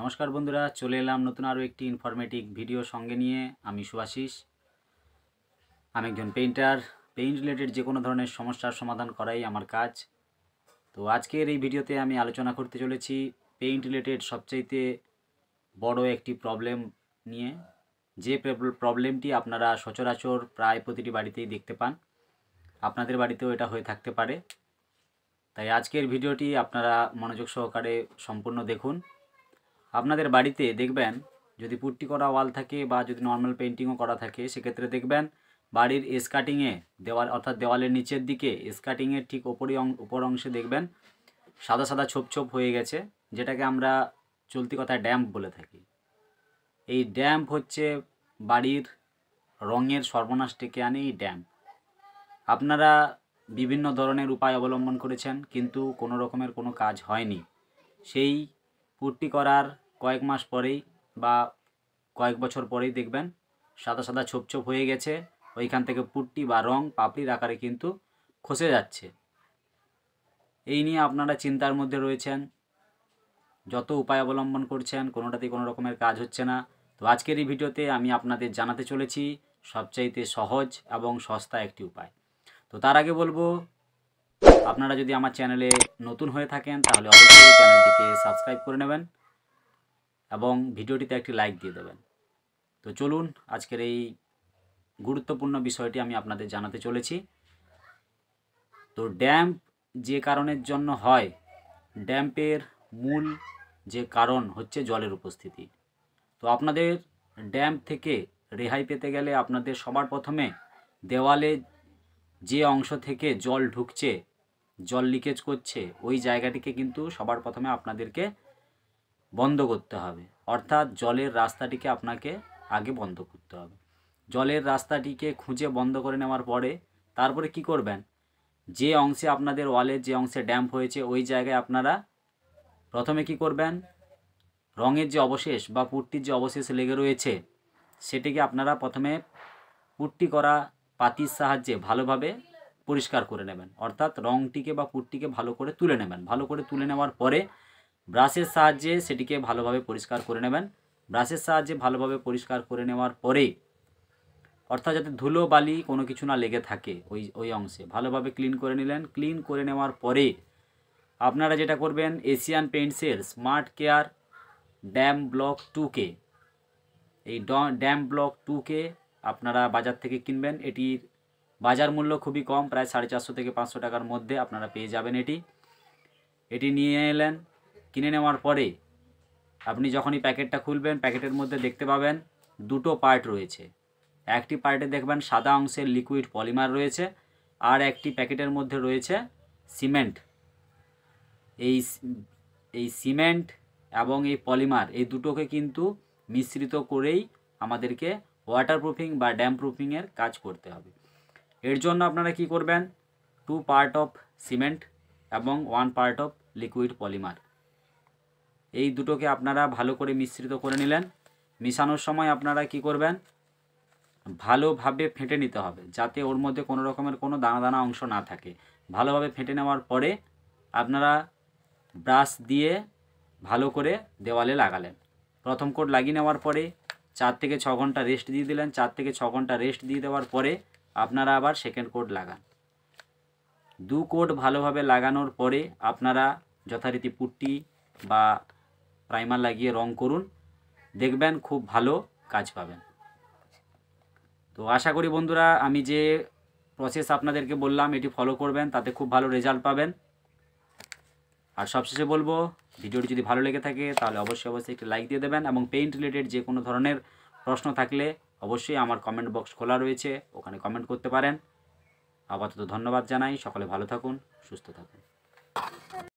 নমস্কার বন্ধুরা চলে এলাম নতুন আরও একটি ইনফরমেটিভ ভিডিও সঙ্গে নিয়ে আমি সুভাশিস আমি একজন পেইন্টার পেইন্ট রিলেটেড যে কোনো ধরনের সমস্যার সমাধান করাই আমার কাজ তো আজকের এই ভিডিওতে আমি আলোচনা করতে চলেছি পেইন্ট রিলেটেড সবচাইতে বড় একটি প্রবলেম নিয়ে যে প্রবলেমটি আপনারা সচরাচর প্রায় প্রতিটি বাড়িতেই দেখতে পান আপনাদের বাড়িতেও এটা হয়ে থাকতে পারে তাই আজকের ভিডিওটি আপনারা মনোযোগ সহকারে সম্পূর্ণ দেখুন আপনাদের বাড়িতে দেখবেন যদি পুট্টি করা ওয়াল থাকে বা যদি নর্মাল পেন্টিংও করা থাকে সেক্ষেত্রে দেখবেন বাড়ির স্কাটিংয়ে দেওয়াল অর্থাৎ দেওয়ালের নিচের দিকে স্কাটিংয়ের ঠিক ওপরই উপর অংশে দেখবেন সাদা সাদা ছোপ ছোপ হয়ে গেছে যেটাকে আমরা চলতি কথায় ড্যাম্প বলে থাকি এই ড্যাম্প হচ্ছে বাড়ির রঙের সর্বনাশ ডেকে আনে এই ড্যাম্প আপনারা বিভিন্ন ধরনের উপায় অবলম্বন করেছেন কিন্তু কোনো রকমের কোনো কাজ হয়নি সেই পূর্তি করার কয়েক মাস পরেই বা কয়েক বছর পরেই দেখবেন সাদা সাদা ছোপ ছোপ হয়ে গেছে ওইখান থেকে পুট্টি বা রং পাপড়ির আকারে কিন্তু খসে যাচ্ছে এই নিয়ে আপনারা চিন্তার মধ্যে রয়েছেন যত উপায় অবলম্বন করছেন কোনোটাতেই কোনো রকমের কাজ হচ্ছে না তো আজকের এই ভিডিওতে আমি আপনাদের জানাতে চলেছি সবচাইতে সহজ এবং সস্তা একটি উপায় তো তার আগে বলবো আপনারা যদি আমার চ্যানেলে নতুন হয়ে থাকেন তাহলে অবশ্যই চ্যানেলটিকে সাবস্ক্রাইব করে নেবেন এবং ভিডিওটিতে একটি লাইক দিয়ে দেবেন তো চলুন আজকের এই গুরুত্বপূর্ণ বিষয়টি আমি আপনাদের জানাতে চলেছি তো ড্যাম্প যে কারণের জন্য হয় ড্যাম্পের মূল যে কারণ হচ্ছে জলের উপস্থিতি তো আপনাদের ড্যাম্প থেকে রেহাই পেতে গেলে আপনাদের সবার প্রথমে দেওয়ালে যে অংশ থেকে জল ঢুকছে জল লিকেজ করছে ওই জায়গাটিকে কিন্তু সবার প্রথমে আপনাদেরকে বন্ধ করতে হবে অর্থাৎ জলের রাস্তাটিকে আপনাকে আগে বন্ধ করতে হবে জলের রাস্তাটিকে খুঁজে বন্ধ করে নেওয়ার পরে তারপরে কি করবেন যে অংশে আপনাদের ওয়ালের যে অংশে ড্যাম্প হয়েছে ওই জায়গায় আপনারা প্রথমে কি করবেন রঙের যে অবশেষ বা পুট্টির যে অবশেষ লেগে রয়েছে সেটিকে আপনারা প্রথমে পুট্টি করা পাতির সাহায্যে ভালোভাবে পরিষ্কার করে নেবেন অর্থাৎ রঙটিকে বা পুটটিকে ভালো করে তুলে নেবেন ভালো করে তুলে নেওয়ার পরে ব্রাশের সাহায্যে সেটিকে ভালোভাবে পরিষ্কার করে নেবেন ব্রাশের সাহায্যে ভালোভাবে পরিষ্কার করে নেওয়ার পরে অর্থাৎ যাতে ধুলো বালি কোনো কিছু না লেগে থাকে ওই ওই অংশে ভালোভাবে ক্লিন করে নিলেন ক্লিন করে নেওয়ার পরে আপনারা যেটা করবেন এশিয়ান পেন্টসের স্মার্ট কেয়ার ড্যাম ব্লক টুকে এই ড্যাম ব্লক টুকে আপনারা বাজার থেকে কিনবেন এটির বাজার মূল্য খুবই কম প্রায় সাড়ে চারশো থেকে পাঁচশো টাকার মধ্যে আপনারা পেয়ে যাবেন এটি এটি নিয়ে এলেন কিনে নেওয়ার পরে আপনি যখনই প্যাকেটটা খুলবেন প্যাকেটের মধ্যে দেখতে পাবেন দুটো পার্ট রয়েছে একটি পার্টে দেখবেন সাদা অংশের লিকুইড পলিমার রয়েছে আর একটি প্যাকেটের মধ্যে রয়েছে সিমেন্ট এই এই সিমেন্ট এবং এই পলিমার এই দুটোকে কিন্তু মিশ্রিত করেই আমাদেরকে ওয়াটারপ্রুফিং বা ড্যাম প্রুফিংয়ের কাজ করতে হবে এর জন্য আপনারা কি করবেন টু পার্ট অফ সিমেন্ট এবং one part of liquid polymer এই দুটোকে আপনারা ভালো করে মিশ্রিত করে নিলেন মিশানোর সময় আপনারা কি করবেন ভালোভাবে ফেটে নিতে হবে যাতে ওর মধ্যে কোনো রকমের কোনো দানা দানা অংশ না থাকে ভালোভাবে ফেটে নেওয়ার পরে আপনারা ব্রাশ দিয়ে ভালো করে দেওয়ালে লাগালেন প্রথম কোট লাগিয়ে নেওয়ার পরে চার থেকে ছ ঘন্টা রেস্ট দিয়ে দিলেন চার থেকে ছ ঘন্টা রেস্ট দিয়ে দেওয়ার পরে আপনারা আবার সেকেন্ড কোট লাগান দু কোট ভালোভাবে লাগানোর পরে আপনারা যথারীতি পুট্টি বা প্রাইমার লাগিয়ে রং করুন দেখবেন খুব ভালো কাজ পাবেন তো আশা করি বন্ধুরা আমি যে প্রসেস আপনাদেরকে বললাম এটি ফলো করবেন তাতে খুব ভালো রেজাল্ট পাবেন আর সবশেষে বলবো ভিডিওটি যদি ভালো লেগে থাকে তাহলে অবশ্যই অবশ্যই একটি লাইক দিয়ে দেবেন এবং পেইন্ট রিলেটেড যে কোনো ধরনের প্রশ্ন থাকলে অবশ্যই আমার কমেন্ট বক্স খোলা রয়েছে ওখানে কমেন্ট করতে পারেন আপাতত ধন্যবাদ জানাই সকলে ভালো থাকুন সুস্থ থাকুন